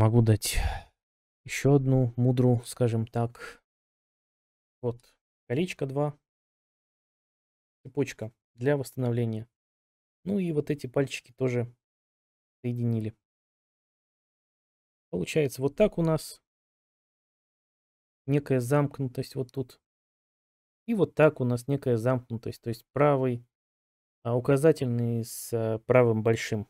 могу дать еще одну мудру, скажем так. Вот колечко 2, цепочка для восстановления. Ну и вот эти пальчики тоже соединили. Получается вот так у нас некая замкнутость вот тут. И вот так у нас некая замкнутость, то есть правый а указательный с а, правым большим.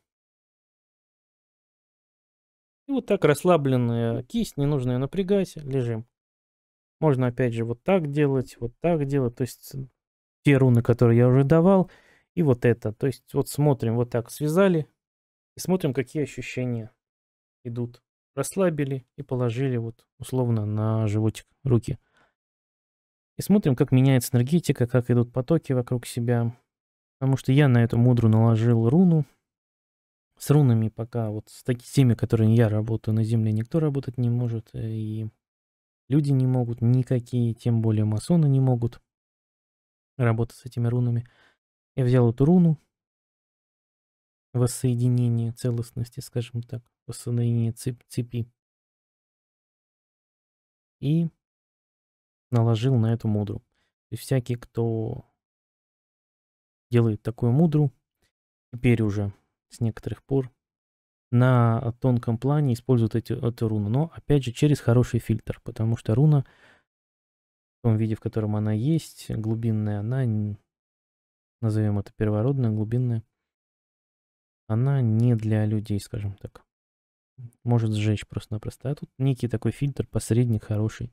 И вот так расслабленная кисть, не нужно ее напрягать, лежим. Можно опять же вот так делать, вот так делать. То есть те руны, которые я уже давал, и вот это. То есть вот смотрим, вот так связали, и смотрим, какие ощущения идут. Расслабили и положили вот условно на животик руки. И смотрим, как меняется энергетика, как идут потоки вокруг себя. Потому что я на эту мудру наложил руну, с рунами пока, вот с такими, которыми я работаю на Земле, никто работать не может, э, и люди не могут, никакие, тем более масоны не могут работать с этими рунами. Я взял эту руну, воссоединение целостности, скажем так, воссоединение цеп цепи, и наложил на эту мудру. И всякий, кто делает такую мудру, теперь уже с некоторых пор на тонком плане используют эти, эту руну, но опять же через хороший фильтр, потому что руна в том виде, в котором она есть, глубинная, она, назовем это первородная, глубинная, она не для людей, скажем так. Может сжечь просто-напросто. А тут некий такой фильтр, посредник хороший.